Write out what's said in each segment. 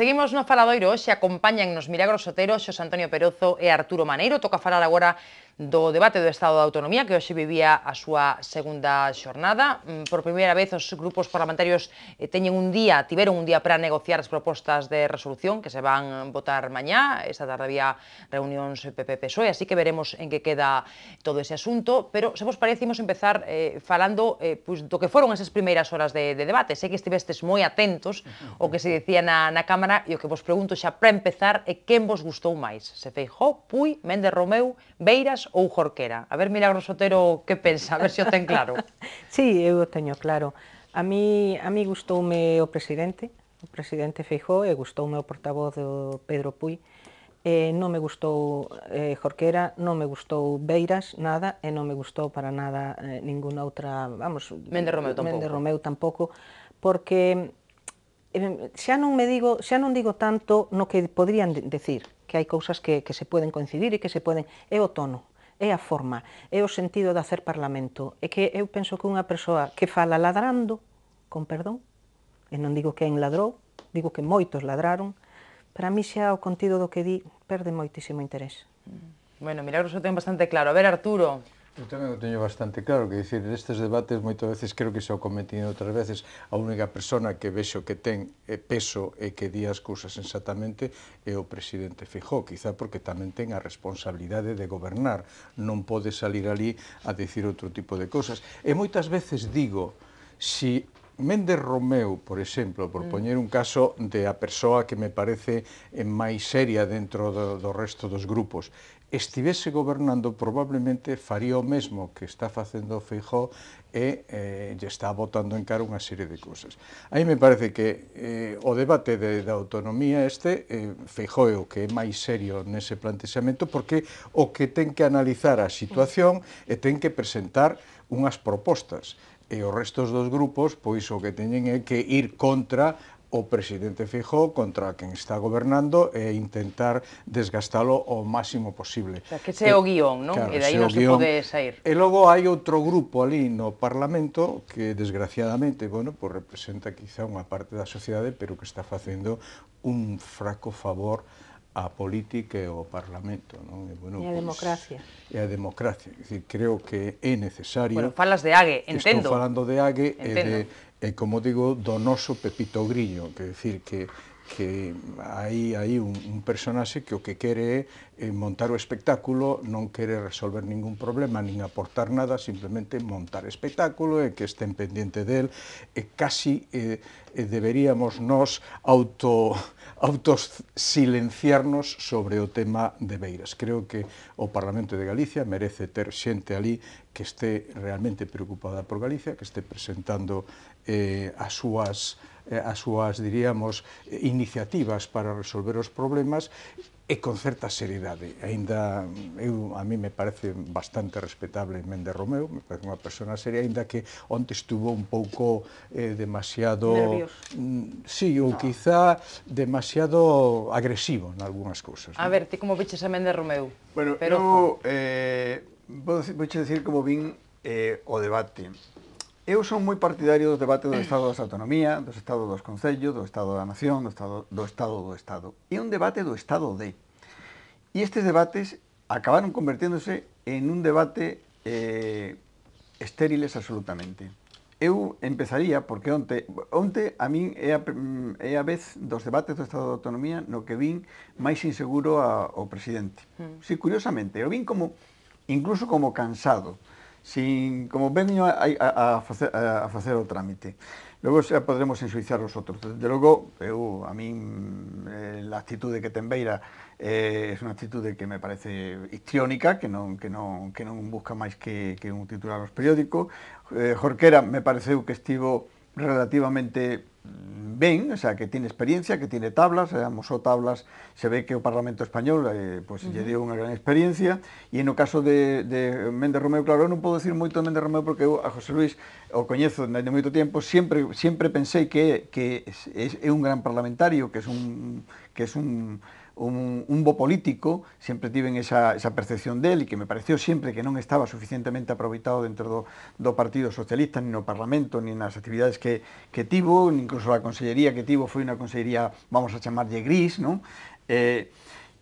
Seguimos no Faladoiro, hoxe nos Milagros Sotero, Xos Antonio Perozo e Arturo Maneiro. Toca falar agora do debate do Estado da Autonomía que hoxe vivía a súa segunda xornada. Mm, por primeira vez os grupos parlamentarios eh, teñen un día, tiveron un día para negociar as propostas de resolución que se van votar mañá. Esta tarde había reunións PP-PSOE, así que veremos en que queda todo ese asunto. Pero se vos parece, imos empezar eh, falando eh, pues, pois, do que foron esas primeiras horas de, de debate. Sei que estivestes moi atentos o que se dicía na, na Cámara e o que vos pregunto xa para empezar é quen vos gustou máis? Se Feijó, Pui, Méndez Romeu, Beiras ou Jorquera. A ver, Milagro Sotero, que pensa? A ver se o ten claro. sí, eu o teño claro. A mí, a mí gustoume o presidente, o presidente Feijó, e gustoume o portavoz do Pedro Puy. Eh, non me gustou eh, Jorquera, non me gustou Beiras, nada, e non me gustou para nada eh, ninguna outra, vamos, Méndez Romeu tampouco. Méndez Romeu tampouco, porque eh, xa non me digo, xa non digo tanto no que podrían decir, que hai cousas que, que se poden coincidir e que se poden, é o tono, é a forma, é o sentido de hacer Parlamento. É que eu penso que unha persoa que fala ladrando, con perdón, e non digo que en ladrou, digo que moitos ladraron, para mí xa o contido do que di perde moitísimo interés. Mm. Bueno, Milagros o ten bastante claro. A ver, Arturo, Eu tamén o teño bastante claro, que dicir, nestes debates moitas veces creo que xa o cometido outras veces, a única persona que vexo que ten eh, peso e que di as cousas exactamente é o presidente Fijó, quizá porque tamén ten a responsabilidade de gobernar, non pode salir ali a decir outro tipo de cousas. E moitas veces digo, si Méndez Romeu, por exemplo, por mm. poñer un caso de a persoa que me parece eh, máis seria dentro do, do resto dos grupos, estivese gobernando probablemente faría o mesmo que está facendo Feijó e eh, lle está botando en cara unha serie de cousas. A mí me parece que eh, o debate de, da autonomía este, eh, Feijó é o que é máis serio nese plantexamento porque o que ten que analizar a situación e ten que presentar unhas propostas e os restos dos grupos, pois o que teñen é que ir contra o presidente Fijó contra quen está gobernando e intentar desgastalo o máximo posible. O sea, que xe é o guión, non? Claro, e dai non se guión. pode sair. E logo hai outro grupo ali no Parlamento que desgraciadamente, bueno, pues representa quizá unha parte da sociedade, pero que está facendo un fraco favor a política e ao Parlamento. Non? E, bueno, e a democracia. e a democracia. Decir, creo que é necesario... Bueno, falas de AGE, entendo. Estou falando de AGE entendo. e de e, como digo, do noso Pepito Grillo, que decir que que hai aí un, un personaxe que o que quere é montar o espectáculo, non quere resolver ningún problema, nin aportar nada, simplemente montar espectáculo e que estén pendiente del, e casi eh, deberíamos nos auto autosilenciarnos sobre o tema de Beiras. Creo que o Parlamento de Galicia merece ter xente ali que este realmente preocupada por Galicia, que este presentando eh, as súas eh, as súas, diríamos, iniciativas para resolver os problemas e con certa seriedade. Ainda eu a mí me parece bastante respetable Mende Romeu, me parece unha persona seria, aínda que onte estuvo un pouco eh, demasiado Nervios. Mm, sí, ou no. quizá demasiado agresivo en algunhas cousas. A ver, ti como veches a Mende Romeu? Bueno, Pero... eu eh, vou, vou decir como vin eh, o debate. Eu son moi partidario dos debates do mm. Estado das Autonomía, do Estado dos Concellos, do Estado da Nación, do Estado do Estado. Do estado. E un debate do Estado de. E estes debates acabaron converténdose en un debate eh, estériles absolutamente. Eu empezaría, porque onte, onte a min é a, mm, é a vez dos debates do Estado de Autonomía no que vin máis inseguro a, ao presidente. Mm. Sí, curiosamente, o vin como, incluso como cansado sin, como venio a, a, a, facer, a, facer o trámite. Logo xa podremos ensuiciar os outros. De logo, eu, a min, eh, a actitude que ten Beira eh, é unha actitude que me parece histriónica, que non, que non, que non busca máis que, que un titular aos periódicos. Eh, Jorquera me pareceu que estivo relativamente ben, o sea, que tiene experiencia, que tiene tablas, eh, amosou tablas, se ve que o Parlamento Español eh, pues, uh -huh. lle deu unha gran experiencia, e no caso de, de Méndez Romeu, claro, eu non podo dicir moito de Méndez Romeu, porque eu a José Luis o coñezo dende moito tempo, sempre sempre pensei que que é, é un gran parlamentario, que é un que é un un, un bo político, sempre tiven esa, esa percepción del e que me pareceu sempre que non estaba suficientemente aproveitado dentro do, do Partido Socialista, ni no Parlamento, ni nas actividades que, que tivo, incluso a consellería que tivo foi unha consellería, vamos a chamarlle gris, non? Eh,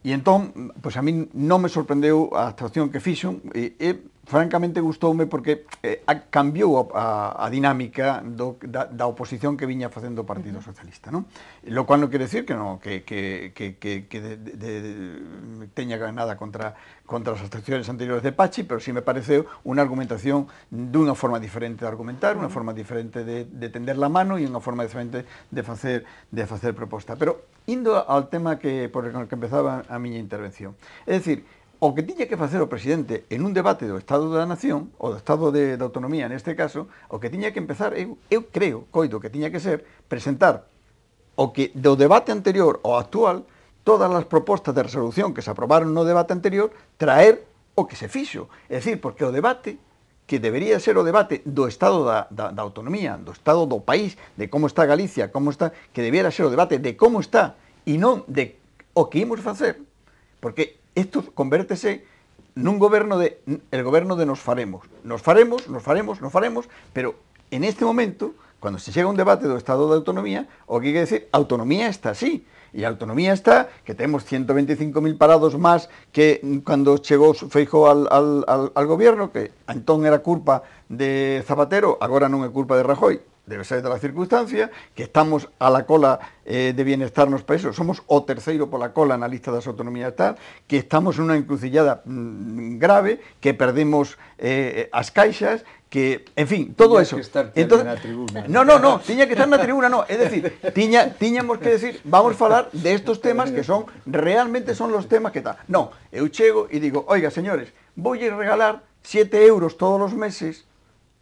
E entón, pois a min non me sorprendeu a actuación que fixo e, e francamente gustoume porque eh, a, cambiou a, a, a dinámica do, da, da oposición que viña facendo o Partido uh -huh. Socialista, non? Lo cual non quere decir que non, que, que, que, que, que de, de, de, teña nada contra, contra as actuacións anteriores de Pachi, pero si sí me pareceu unha argumentación dunha forma diferente de argumentar, unha forma diferente de, de tender la mano e unha forma diferente de facer de facer proposta. Pero Indo ao tema que por el que empezaba a miña intervención. É dicir, o que tiña que facer o presidente en un debate do Estado da Nación, ou do Estado de, de Autonomía neste caso, o que tiña que empezar, eu, eu creo, coido que tiña que ser, presentar o que do debate anterior ao actual, todas as propostas de resolución que se aprobaron no debate anterior, traer o que se fixo. É dicir, porque o debate que debería ser o debate do Estado da, da, da autonomía, do Estado do país, de como está Galicia, como está, que debiera ser o debate de como está e non de o que imos facer. Porque isto convértese nun goberno de el goberno de nos faremos. Nos faremos, nos faremos, nos faremos, pero en este momento Cuando se llega a un debate do Estado de Autonomía, o que hai que decir, autonomía está así. E a autonomía está que temos 125.000 parados máis que cando chegou Feijó al, al, al, al goberno, que entón era culpa de Zapatero, agora non é culpa de Rajoy debe ser la circunstancia, que estamos a la cola eh, de bienestar nos países, somos o terceiro pola cola na lista las autonomías tal, que estamos una encrucillada mmm, grave, que perdemos eh, as caixas, que, en fin, todo tiña eso. Que estar Entonces, na tribuna. No, no, no, tiña que estar na tribuna, no, é dicir, tiña tiñamos que decir, vamos a falar de estos temas que son realmente son los temas que tal. No, eu chego e digo, "Oiga, señores, a regalar 7 euros todos os meses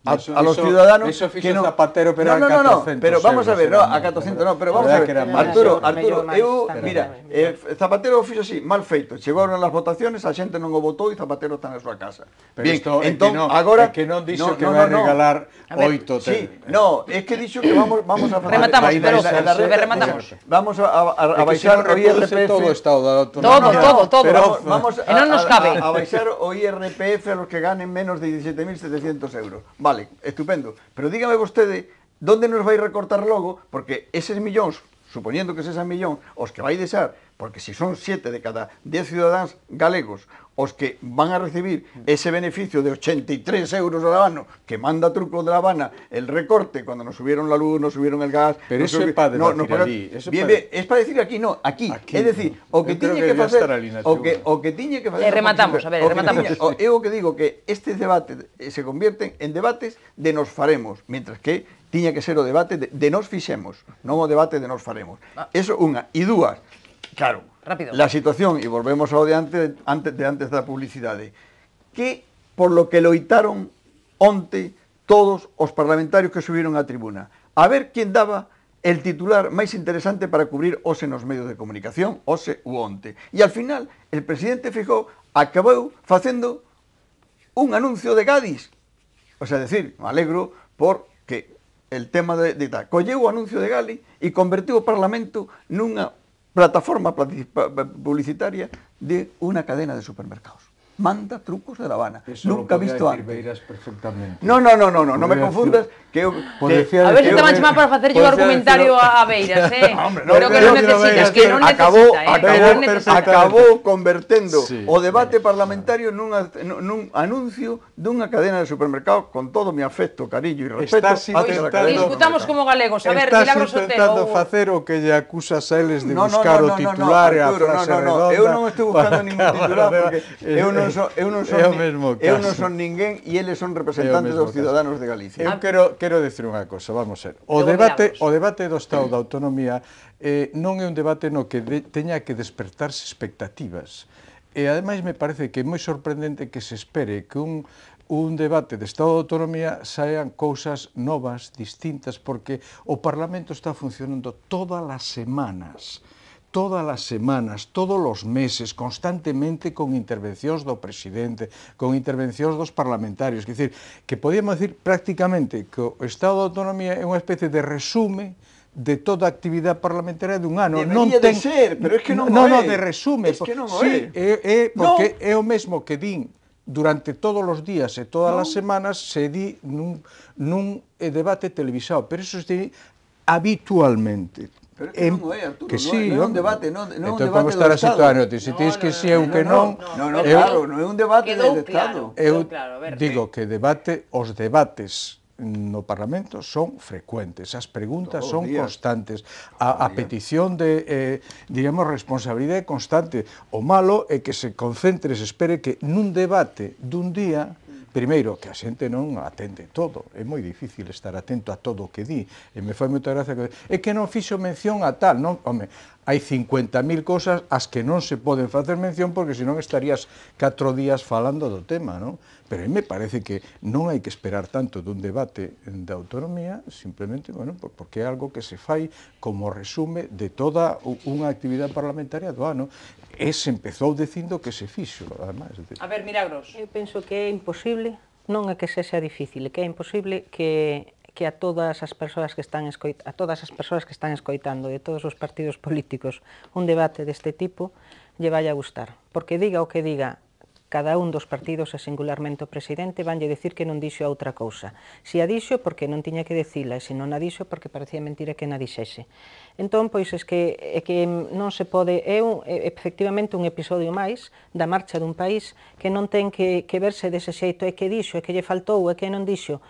a, eso, a los eso, ciudadanos. Eso que no, Zapatero, pero no, no, no, no pero vamos euros, a ver, no, a 400 no, pero vamos a ver. Arturo, Arturo, eu, mira, eh, Zapatero fixo así, mal feito. Chegaron as votaciones, a xente non o votou e Zapatero está na súa casa. Pero Bien, isto, entón, que no, agora... que non dixo no, que no, vai no, regalar oito ter... Sí, no, é que dixo que vamos, vamos a... Rematamos, pero, rematamos. Vamos a, a, a baixar o IRPF... Todo o estado da Todo, todo, todo. Vamos a, a, a, a baixar o IRPF a los que ganen menos de 17.700 euros. Vale. Vale, estupendo. Pero dígame ustedes, ¿dónde nos vais a recortar luego? porque esos millones, suponiendo que es ese millón os que vais a dejar Porque se si son 7 de cada 10 cidadáns galegos os que van a recibir ese beneficio de 83 euros al Habana, que manda Truco de La Habana el recorte cuando nos subieron la luz, nos subieron el gas... Pero eso subi... es para no, no, ali, eso bien, bien, es para decir aquí, no, aquí. aquí é no. o que tiene que, hacer... facer... O que, o que tiene que facer... Le rematamos, a ver, o rematamos. Tiñe, o, eu que digo que este debate se convierten en debates de nos faremos, mientras que tiña que ser o debate de, de nos fixemos, non o debate de nos faremos. Ah. Eso unha. E dúas, Claro. Rápido. La situación, e volvemos ao de antes, antes, de antes da publicidade, que por lo que loitaron onte todos os parlamentarios que subiron á tribuna. A ver quen daba el titular máis interesante para cubrir ose nos medios de comunicación, ose u onte. E al final, el presidente fijou, acabou facendo un anuncio de Gadis. O sea, decir, me alegro porque el tema de, de tal. Colleu o anuncio de Gali e convertiu o Parlamento nunha plataforma publicitaria de una cadena de supermercados. manda trucos de La Habana. Eso Nunca visto antes. Beiras perfectamente. No, no, no, no, no, no me confundas que eu que, A ver se estaban chamando para hacer yo argumentario a Beiras, eh. Hombre, no, pero que non necesitas, que non acabou, necesita, acabou, acabou convertendo sí, o debate parlamentario nunha, nun anuncio dunha cadena de supermercados con todo mi afecto, cariño e respeto. Discutamos como galegos, a ver, Milagros Otero. Estás intentando facer o que lle acusas a eles de buscar o titular e a frase redonda. Eu non estou buscando ningún titular porque eu non non son, eu non son, o mesmo caso. eu non son ninguén e eles son representantes dos cidadanos de Galicia. Eu quero quero dicir unha cosa, vamos ser. O debate o debate do Estado da autonomía eh, non é un debate no que de, teña que despertarse expectativas. E ademais me parece que é moi sorprendente que se espere que un un debate de Estado de Autonomía saian cousas novas, distintas, porque o Parlamento está funcionando todas as semanas todas as semanas, todos os meses, constantemente con intervencións do presidente, con intervencións dos parlamentarios, Quer decir, que podíamos dizer prácticamente que o Estado de Autonomía é unha especie de resume de toda a actividade parlamentaria dun ano. Debería non ten, de ser, pero é que non no, no, de resume. Es que non sí, é, é, porque no. é o mesmo que din durante todos os días e todas as semanas se di nun, nun eh, debate televisado, pero eso se di habitualmente. Pero que non é, Arturo, que sí, non, non é un debate, non, non entón, un debate como estará situado, se tis que si é un que non... Non, non, claro, non é un debate de Estado. Eu digo eh. que debate, os debates no Parlamento son frecuentes, as preguntas Todos son días. constantes, a, a petición de, eh, diríamos, responsabilidade constante. O malo é que se concentre, se espere que nun debate dun día Primeiro, que a xente non atende todo. É moi difícil estar atento a todo o que di. E me fai moita gracia que... É que non fixo mención a tal. Non, home, hai 50.000 cousas as que non se poden facer mención porque senón estarías 4 días falando do tema, non? Pero a mí me parece que non hai que esperar tanto dun debate da autonomía, simplemente, bueno, porque é algo que se fai como resume de toda unha actividade parlamentaria do ano. E se empezou dicindo que se fixo, además. A ver, Milagros. Eu penso que é imposible, non é que se sea difícil, que é imposible que que a todas as persoas que están a todas as persoas que están escoitando de todos os partidos políticos un debate deste tipo lle vai a gustar, porque diga o que diga cada un dos partidos e singularmente o presidente vanlle dicir que non dixo a outra cousa. Se a dixo porque non tiña que dicila e se non a dixo porque parecía mentira que na dixese. Entón, pois é que, é que non se pode, é, un, é efectivamente un episodio máis da marcha dun país que non ten que, que verse dese xeito, é que dixo, é que lle faltou, é que non dixo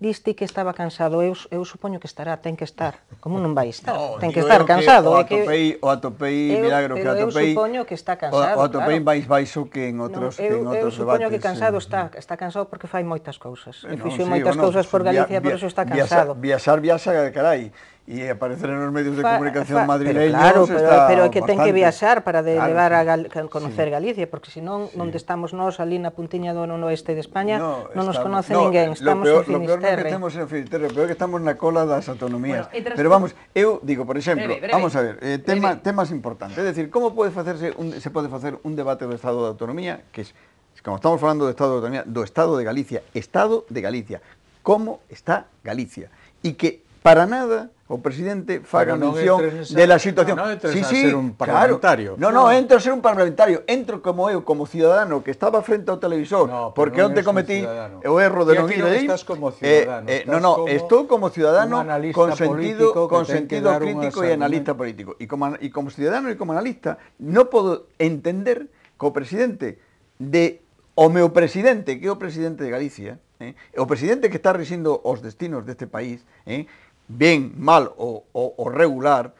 diste que estaba cansado, eu, eu supoño que estará, ten que estar, como non vai estar, no, ten que estar cansado. Que o atopei, o atopei, eu, milagro, que o atopei, eu supoño que está cansado, O, o atopei claro. máis baixo que en outros, no, eu, que en outros debates. Eu supoño debates, que cansado sí. está, está cansado porque fai moitas cousas, eh, fixo sí, moitas bueno, cousas por Galicia, via, por iso está cansado. Viaxar, viaxar, carai, e aparecer nos medios de comunicación madrileños pero claro, pero, pero é que ten que viaxar para de claro. levar a Gal conocer sí. Galicia, porque senón sí. onde estamos nós ali na puntiña do oeste de España no, non nos conoce no, ninguén, estamos peor, en Finisterre. Lo peor no que estamos en Finisterre, peor que estamos na cola das autonomías. Bueno, pero vamos, eu digo, por exemplo, breve, breve, vamos a ver, eh, tema temas importantes, é dicir, como pode facerse un, se pode facer un debate do estado de autonomía, que es, como estamos falando do estado de autonomía, do estado de Galicia, estado de Galicia, como está Galicia, e que para nada o presidente faga mención de la situación. Non entres sí, a sí, ser un parlamentario. Claro. No, no, entro a ser un parlamentario. Entro como eu, como ciudadano que estaba frente ao televisor, no, porque onde cometí o erro de non ir aí. estás como Eh, eh no, no, estou como ciudadano con sentido, con sentido crítico e analista ¿eh? político. E como, y como ciudadano e como analista, no podo entender co presidente de o meu presidente, que é o presidente de Galicia, eh, o presidente que está rexindo os destinos deste país, eh, bien, mal o, o, o regular,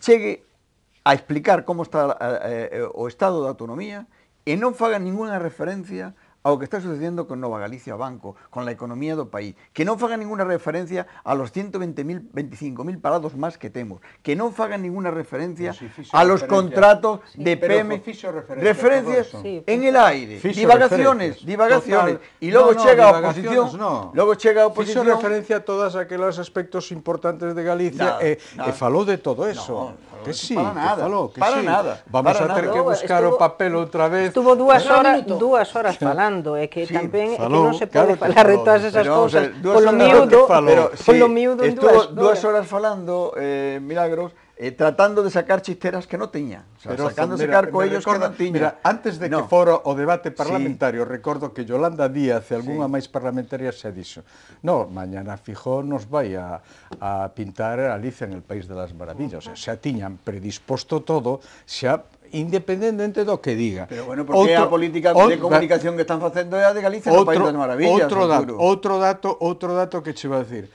chegue a explicar como está eh, eh o estado da autonomía e non faga ninguna referencia a lo que está sucediendo con Nova Galicia Banco, con la economía del país, que no haga ninguna referencia a los 120.000 25.000 parados más que tenemos que no haga ninguna referencia a los contratos de PM, referencia, referencias en el aire, divagaciones, divagaciones, y luego llega a oposición, luego llega oposición. Fiso referencia a todos aquellos aspectos importantes de Galicia, que eh, eh, de todo eso. que sí, para nada, que para nada. Vamos a tener que buscar el papel otra vez. Estuvo dos horas, horas falando. falando, é que sí, tamén falou, é que non se pode claro falar falou, de todas esas pero, cousas o sea, polo miúdo, pero, sí, polo miúdo en dúas horas. Dúas horas falando, eh, Milagros, eh, tratando de sacar chisteras que non tiña, o sea, pero sacando mira, sacar coellos que non tiña. Mira, antes de no. que fora o debate parlamentario, sí. recordo que Yolanda Díaz e algunha sí. máis parlamentaria se dixo, no, mañana fijo nos vai a, a pintar Alicia en el País de las Maravillas, o sea, tiñan predisposto todo, xa independientemente de lo que diga. Pero bueno, porque la política de comunicación que están haciendo de Galicia otro, no país de Otro dato, otro dato, otro dato que se va a decir.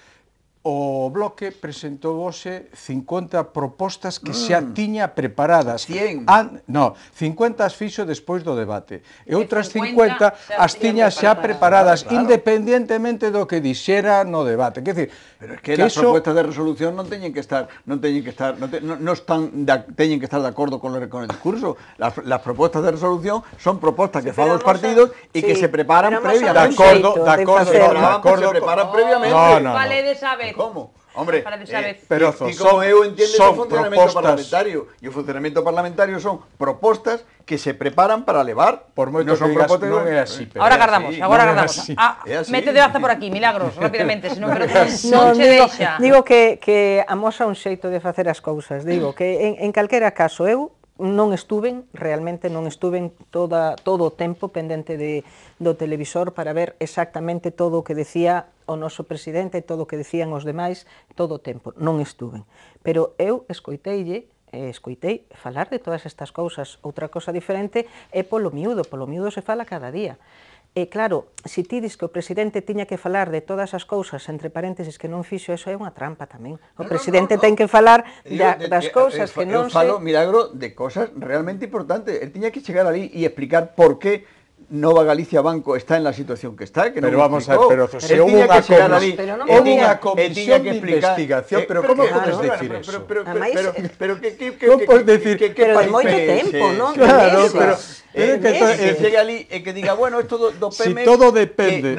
o Bloque presentou hoxe 50 propostas que xa mm. tiña preparadas. 100. An, no, 50 as fixo despois do debate. E outras 50, 50 as tiña xa preparadas, claro, claro. do que dixera no debate. Quer dizer, Pero es que, que as eso... propostas de resolución non teñen que estar, non teñen que estar, non, te, non, non están da, teñen que estar de acordo con, el, con el discurso. Las, las propostas de resolución son propostas que sí, fan os partidos e sí, que se preparan previamente. De acordo, de acordo, de acordo, de acordo, se preparan previamente. No, no, no. Vale de saber. Eh, como? Hombre, Eh, pero son, e como eu entendo o funcionamento propostas, parlamentario e o funcionamento parlamentario son propostas que se preparan para levar por moito no son digas, non é así pero agora agardamos, sí, agora agardamos no ah, así. mete de baza por aquí, milagros, rapidamente senón, pero non, non che deixa digo que, que amosa un xeito de facer as cousas digo que en, en calquera caso eu non estuven, realmente non estuven toda, todo o tempo pendente de, do televisor para ver exactamente todo o que decía o noso presidente, todo o que decían os demais, todo o tempo, non estuven. Pero eu escoiteille escoitei falar de todas estas cousas. Outra cosa diferente é polo miúdo, polo miúdo se fala cada día. E claro, se ti dis que o presidente tiña que falar de todas as cousas, entre paréntesis, que non fixo, eso é unha trampa tamén. O no, presidente no, no, no. ten que falar eu, de, das eh, cousas eu, eh, que eh, non eu falo, se... milagro, de cousas realmente importantes. El tiña que chegar ali e explicar por que Nova Galicia Banco está en la situación que está. Que no pero vamos a ver, pero si hubo una, una comisión de investigación, eh, pero, ¿cómo puedes decir eso? Pero, eh, pero, qué, puedes decir? Que, pero tiempo, tiempo, Claro, pero... que, diga, bueno, esto Si todo eh, depende...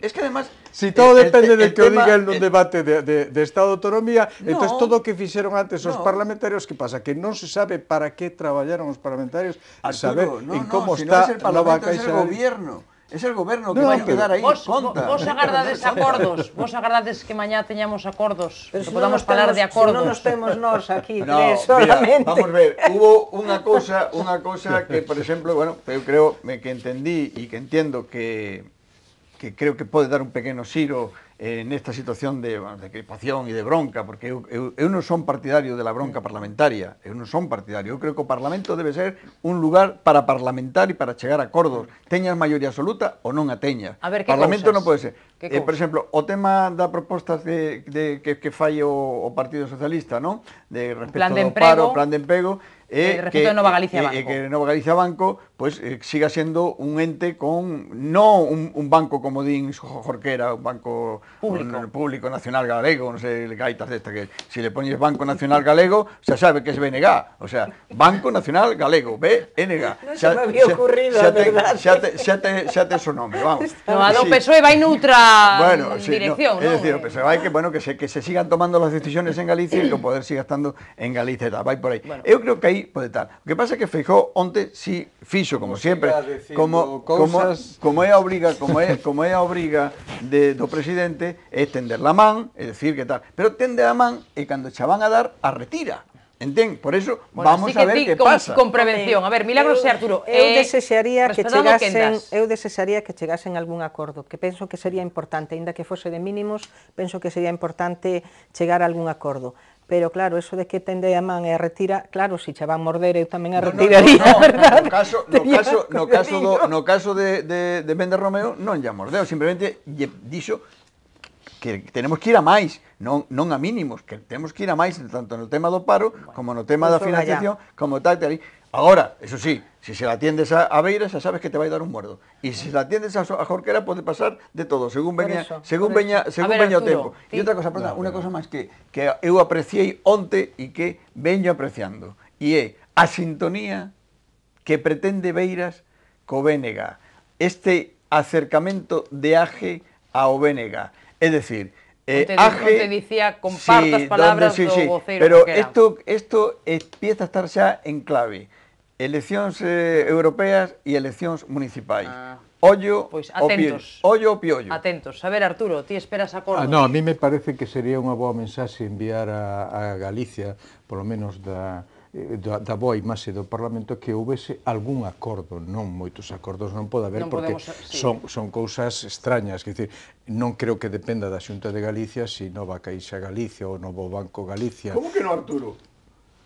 Es que además Si todo el, depende el, de el que tema, o diga el nun debate de, de, de Estado de Autonomía, no, entonces todo o que fixeron antes no. os parlamentarios, que pasa? Que non se sabe para que traballaron os parlamentarios, a saber no, en como no, está si no es el Parlamento, es el gobierno. De... Es el goberno que no, vai a quedar aí, vos, conta. Vos agardades acordos, vos agardades que mañá teñamos acordos, Pero que podamos falar temos, de acordos. Si non nos temos nós aquí no, tres solamente. Mira, vamos ver, hubo unha cousa, unha cousa que, por exemplo, bueno, eu creo que entendí e que entiendo que que creo que pode dar un pequeno xiro eh, nesta situación de, bueno, de crepación e de bronca, porque eu, eu, eu non son partidario de la bronca parlamentaria, eu non son partidario, eu creo que o Parlamento debe ser un lugar para parlamentar e para chegar a acordos, teñas maioría absoluta ou non a teñas. A ver, que Parlamento cousas? non pode ser. Que eh, por exemplo, o tema da proposta de, de que, que fai o, o Partido Socialista, non? De respecto plan de emprego, ao paro, plan de emprego, e eh, que, Nova Galicia Banco. Eh, que Nova Galicia Banco pues, eh, siga sendo un ente con, no un, un banco como din Jorquera, un banco público, un, público nacional galego, non sei, gaitas desta que se si le poñes Banco Nacional Galego, xa sabe que es BNG, o sea, Banco Nacional Galego, BNG. Non se me había ocurrido, xa, xa, te, xa, te, xa te, xa te so nome, vamos. No, a do PSOE vai noutra bueno, sí, dirección. No, es ¿no? decir, pues, vai que, bueno, que, se, que se sigan tomando las decisiones en Galicia y que el poder siga estando en Galicia y tal, vai por aí. Bueno. Yo creo que aí pode estar. Lo que pasa es que Feijó onte si fixo, como, como sempre, como, cosas... como, como é obliga, obriga, como é, como é obliga obriga de, do presidente, é tender la man, é decir que tal. Pero tende a man e cando xa van a dar, a retira. Entén? Por eso, bueno, vamos a ver ti, que pasa. Con prevención. A ver, Milagros e Arturo. Eu eh, desexaría que chegasen, eu desexaría que chegasen algún acordo, que penso que sería importante, aínda que fose de mínimos, penso que sería importante chegar a algún acordo pero claro, eso de que tende a man e eh, a retira, claro, se si che van morder eu eh, tamén a no, retiraría, no, no, no, verdad? No caso, no caso, no caso, do, no caso de, de, de Méndez Romeo non lle mordeu, simplemente lle dixo que tenemos que ir a máis, non, non a mínimos, que temos que ir a máis tanto no tema do paro, bueno, como no tema da financiación, allá. como tal, tal, Agora, eso sí, se se la atiendes a, a Beira, xa sabes que te vai dar un muerdo. E se se la atiendes a, a Jorquera pode pasar de todo, según veña, eso, según veña, según ver, veña o tempo. E outra cosa, perdón, no, unha cosa máis que que eu apreciei onte e que veño apreciando, e é a sintonía que pretende Beiras co BNG. Este acercamento de Aje ao BNG. É decir, Eh, te, Aje, dicía, compartas sí, palabras donde, sí, do vocero Pero isto, isto empieza a estar xa en clave. Eleccións eh, europeas e eleccións municipais. Ah. Ollo, pois, atentos. O ollo o piollo. Atentos. A ver, Arturo, ti esperas a Ah, no, a mí me parece que sería unha boa mensaxe enviar a, a Galicia, por lo menos da, Eh, da, da boa imaxe do Parlamento que houvese algún acordo, non moitos acordos non pode haber non porque podemos, eh, sí. son son cousas extrañas, que dicir, non creo que dependa da Xunta de Galicia se si Nova Caixa Galicia ou Novo Banco Galicia. Como que non, Arturo?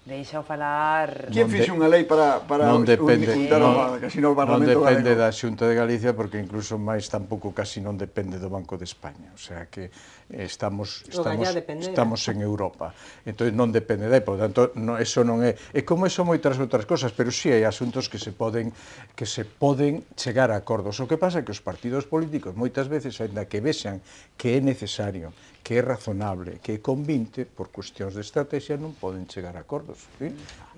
Deixa falar... Quien fixe unha lei para, para non depende, unificar non, o Casino Parlamento Non depende Galego? da Xunta de Galicia, porque incluso máis tampouco casi non depende do Banco de España. O sea que eh, estamos estamos estamos en Europa. Entón non depende dai, por tanto, no, eso non é. E como eso moitas outras cosas, pero si sí hai asuntos que se poden que se poden chegar a acordos. O que pasa é que os partidos políticos moitas veces aínda que vexan que é necesario que é razonable, que é convinte, por cuestións de estrategia non poden chegar a acordos todos. Sí?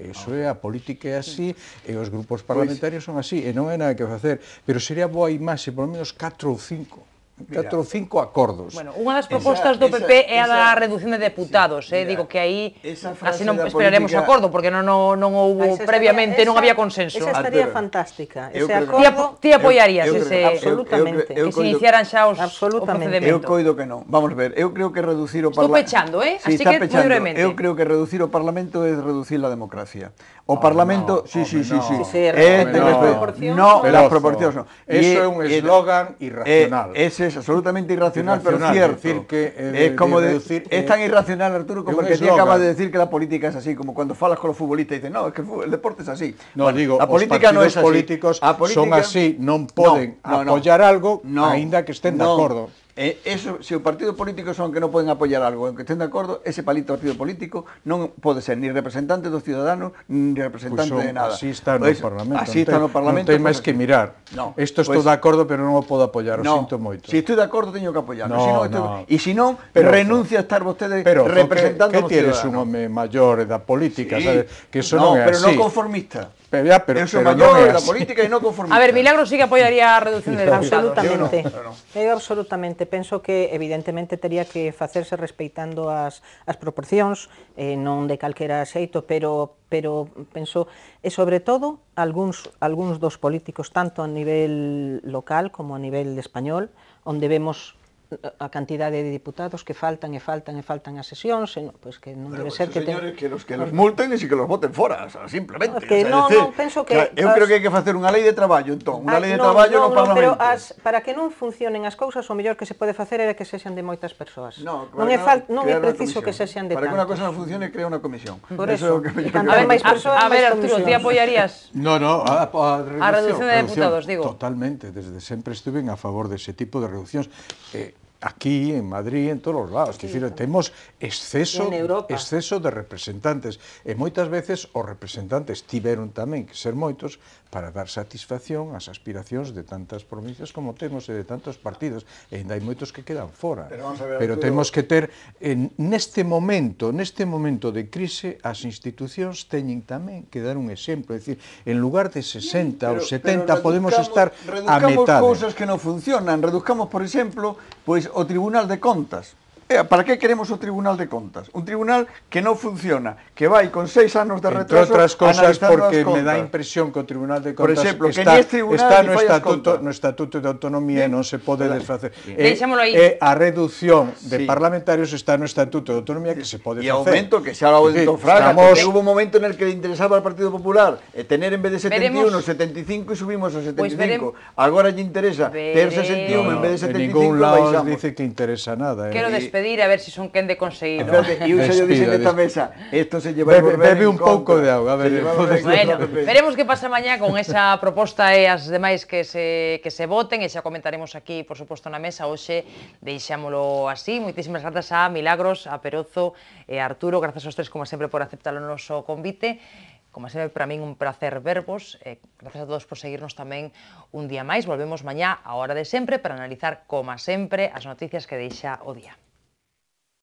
¿eh? Eso é, a política é así, e os grupos pois parlamentarios son así, e non hai nada que facer. Pero sería boa imaxe, polo menos 4 ou 5 Catro ou cinco acordos. Bueno, unha das propostas esa, do PP esa, é a da esa, reducción de deputados, sí, eh, mira, digo que aí así non esperaremos política... acordo porque non non, non houbo ah, estaría, previamente, esa, non había consenso. Esa estaría Altera. fantástica. Ese creo, acordo Ti apoiarías eu, eu, ese absolutamente. Eu, eu, eu, que se iniciaran xa os absolutamente. Eu coido que non. Vamos ver, eu creo que reducir o Parlamento. Estou pechando, eh? Sí, Así que pechando. brevemente. Eu creo que reducir o Parlamento é reducir a democracia. O ah, Parlamento, si sí, sí, sí, sí. É las proporcións non. Eso é un eslogan irracional. Ese es absolutamente irracional, pero cierto. Decir que, eh, es, como es tan irracional, Arturo, como que te acabas de decir que la política es así, como cuando falas con los futbolistas y dices, no, es que el, deporte es así. No, digo, la política no es así. políticos son así, no, pueden apoyar algo, ainda que estén de acuerdo. E eso, se o partido político son que non poden apoiar algo en que estén de acordo, ese palito partido político non pode ser ni representante dos ciudadanos, ni representante pues pois son, de nada. Así está no pues, pois, Parlamento. Así está no Parlamento. Non ten máis que mirar. No, Esto estou pues, pois- de acordo, pero non o podo apoiar, no, o sinto moito. Se si estou de acordo, teño que apoiar. No, si non, no. E se non, pero, renuncia a estar vostede pero, representando que, que tienes un home maior da política, sí, sabes? Que eso no, non é pero así. non conformista. Pero, ya, pero, la política no A ver, Milagro sí que apoyaría a reducción Absolutamente. Yo, absolutamente. Pienso que evidentemente tenía que hacerse respetando as, proporciones, no eh, de calquera aceito. pero pero penso e sobre todo algunos, algúns dos políticos tanto a nivel local como a nivel español, donde vemos a cantidade de diputados que faltan e faltan e faltan as sesións, e pois que non debe ser que ten... señores que los que los multen e si que los voten fora, o sea, simplemente. Que o sea, non, decir, non penso que eu as... creo que hai que facer unha lei de traballo, entón, unha ah, lei de non, traballo non, no Parlamento. pero as para que non funcionen as cousas, o mellor que se pode facer é que sexan de moitas persoas. No, non é fal... non é preciso que sexan de Para que unha cosa non funcione, crea unha comisión. Por eso, eso que me que... A ver, máis persoas, a, a ver, Arturo, ti apoiarías? No, no, a, a, reducción, a reducción de deputados, digo. Totalmente, desde sempre estuve a favor de ese tipo de reduccións. Eh, aquí, en Madrid, en todos os lados. Sí, decir, temos exceso, exceso de representantes. E eh, moitas veces os representantes tiveron tamén que ser moitos para dar satisfacción ás aspiracións de tantas provincias como temos e de tantos partidos. E ainda hai moitos que quedan fora. Pero, ver, Pero temos que ter, en, neste momento, neste momento de crise, as institucións teñen tamén que dar un exemplo. É dicir, en lugar de 60 ou 70 pero podemos estar a metade. Reducamos cousas que non funcionan. Reducamos, por exemplo, pois o Tribunal de Contas. Eh, para que queremos o Tribunal de Contas? Un tribunal que non funciona, que vai con seis anos de retraso Entre outras cosas porque me dá impresión que o Tribunal de Contas ejemplo, está, que tribunal está no estatuto, no estatuto de autonomía Bien. e non se pode claro. desfacer. Bien. Eh, eh, a reducción de sí. parlamentarios está no estatuto de autonomía que se pode e facer. E aumento que xa lo aumentó Fraga, estamos... porque hubo un momento en el que le interesaba al Partido Popular eh, tener en vez de 71, veremos. 75 e subimos a 75. Pues veremos. Agora lle interesa Vere... ter 61 no, no, en vez de 75. En ningún lado dice que interesa nada. Eh. Quero despedir despedir a ver se si son quen de conseguir. Espérate, e un xa dicen nesta mesa, isto se lleva bebe, bebe un pouco de auga, a ver. Bueno, veremos que pasa mañá con esa proposta e as demais que se, que se voten e xa comentaremos aquí, por suposto, na mesa. Hoxe deixámolo así. Moitísimas grazas a Milagros, a Perozo e a Arturo. Grazas aos tres, como sempre, por aceptar o noso convite. Como sempre, para min un placer verbos. Eh, gracias a todos por seguirnos tamén un día máis. Volvemos mañá a hora de sempre para analizar, como sempre, as noticias que deixa o día.